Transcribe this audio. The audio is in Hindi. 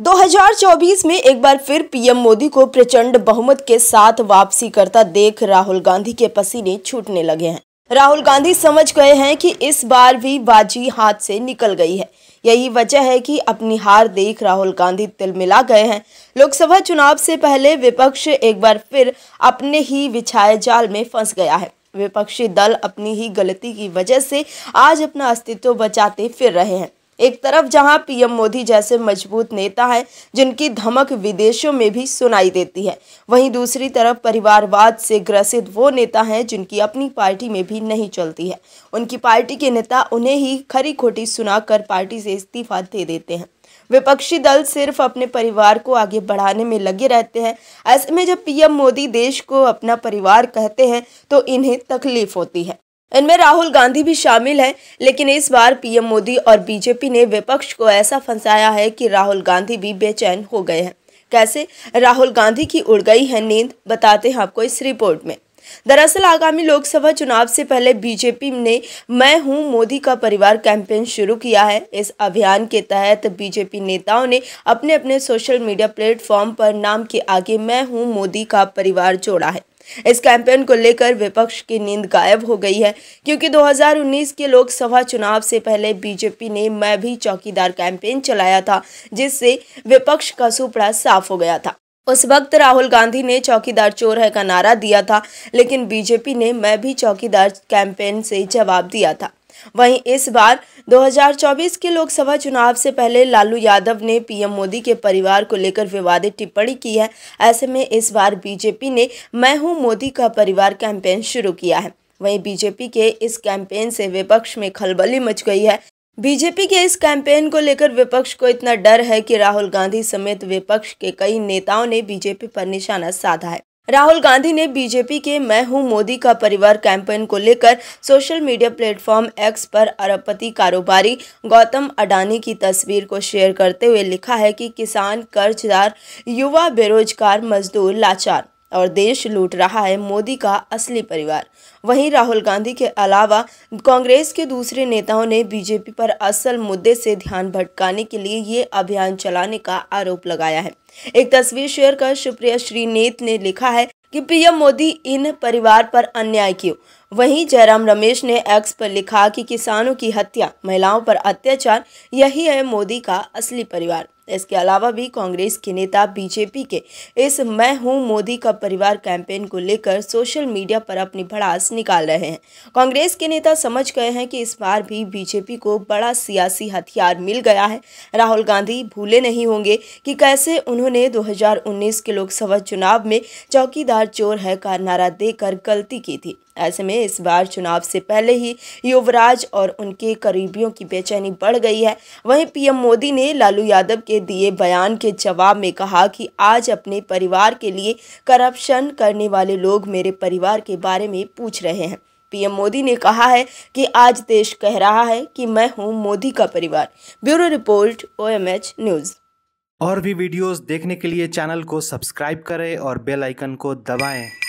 2024 में एक बार फिर पीएम मोदी को प्रचंड बहुमत के साथ वापसी करता देख राहुल गांधी के पसीने छूटने लगे हैं राहुल गांधी समझ गए हैं कि इस बार भी बाजी हाथ से निकल गई है यही वजह है कि अपनी हार देख राहुल गांधी तिलमिला गए हैं लोकसभा चुनाव से पहले विपक्ष एक बार फिर अपने ही बिछाए जाल में फंस गया है विपक्षी दल अपनी ही गलती की वजह से आज अपना अस्तित्व बचाते फिर रहे हैं एक तरफ जहां पीएम मोदी जैसे मजबूत नेता हैं जिनकी धमक विदेशों में भी सुनाई देती है वहीं दूसरी तरफ परिवारवाद से ग्रसित वो नेता हैं जिनकी अपनी पार्टी में भी नहीं चलती है उनकी पार्टी के नेता उन्हें ही खरी खोटी सुनाकर पार्टी से इस्तीफा दे देते हैं विपक्षी दल सिर्फ अपने परिवार को आगे बढ़ाने में लगे रहते हैं ऐसे में जब पीएम मोदी देश को अपना परिवार कहते हैं तो इन्हें तकलीफ होती है इनमें राहुल गांधी भी शामिल हैं लेकिन इस बार पीएम मोदी और बीजेपी ने विपक्ष को ऐसा फंसाया है कि राहुल गांधी भी बेचैन हो गए हैं कैसे राहुल गांधी की उड़ गई है नींद बताते हैं आपको इस रिपोर्ट में दरअसल आगामी लोकसभा चुनाव से पहले बीजेपी ने मैं हूं मोदी का परिवार कैंपेन शुरू किया है इस अभियान के तहत बीजेपी नेताओं ने अपने अपने सोशल मीडिया प्लेटफॉर्म पर नाम के आगे मैं हूं मोदी का परिवार जोड़ा है इस कैंपेन को लेकर विपक्ष की नींद गायब हो गई है क्योंकि 2019 के लोकसभा चुनाव से पहले बीजेपी ने मैं भी चौकीदार कैंपेन चलाया था जिससे विपक्ष का सुपड़ा साफ हो गया था उस वक्त राहुल गांधी ने चौकीदार चोर है का नारा दिया था लेकिन बीजेपी ने मैं भी चौकीदार कैंपेन से जवाब दिया था वहीं इस बार 2024 के लोकसभा चुनाव से पहले लालू यादव ने पीएम मोदी के परिवार को लेकर विवादित टिप्पणी की है ऐसे में इस बार बीजेपी ने मैं हूं मोदी का परिवार कैंपेन शुरू किया है वहीं बीजेपी के इस कैंपेन से विपक्ष में खलबली मच गई है बीजेपी के इस कैंपेन को लेकर विपक्ष को इतना डर है कि राहुल गांधी समेत विपक्ष के कई नेताओं ने बीजेपी पर निशाना साधा है राहुल गांधी ने बीजेपी के मैं हूं मोदी का परिवार कैंपेन को लेकर सोशल मीडिया प्लेटफॉर्म एक्स पर अरबपति कारोबारी गौतम अडानी की तस्वीर को शेयर करते हुए लिखा है कि किसान कर्जदार युवा बेरोजगार मजदूर लाचार और देश लूट रहा है मोदी का असली परिवार वहीं राहुल गांधी के अलावा कांग्रेस के दूसरे नेताओं ने बीजेपी पर असल मुद्दे से ध्यान भटकाने के लिए ये अभियान चलाने का आरोप लगाया है एक तस्वीर शेयर कर सुप्रिया श्रीनेत ने लिखा है कि पीएम मोदी इन परिवार पर अन्याय क्यों वहीं जयराम रमेश ने एक्स पर लिखा कि किसानों की हत्या महिलाओं पर अत्याचार यही है मोदी का असली परिवार इसके अलावा भी कांग्रेस के नेता बीजेपी के इस मैं हूं मोदी का परिवार कैंपेन को लेकर सोशल मीडिया पर अपनी भड़ास निकाल रहे हैं कांग्रेस के नेता समझ गए हैं कि इस बार भी बीजेपी को बड़ा सियासी हथियार मिल गया है राहुल गांधी भूले नहीं होंगे कि कैसे उन्होंने 2019 के लोकसभा चुनाव में चौकीदार चोर है का नारा देकर गलती की थी ऐसे में इस बार चुनाव से पहले ही युवराज और उनके करीबियों की बेचैनी बढ़ गई है वहीं पीएम मोदी ने लालू यादव के दिए बयान के जवाब में कहा कि आज अपने परिवार के लिए करप्शन करने वाले लोग मेरे परिवार के बारे में पूछ रहे हैं पीएम मोदी ने कहा है कि आज देश कह रहा है कि मैं हूं मोदी का परिवार ब्यूरो रिपोर्ट ओ न्यूज़ और भी वीडियोस देखने के लिए चैनल को सब्सक्राइब करें और बेल आइकन को दबाएं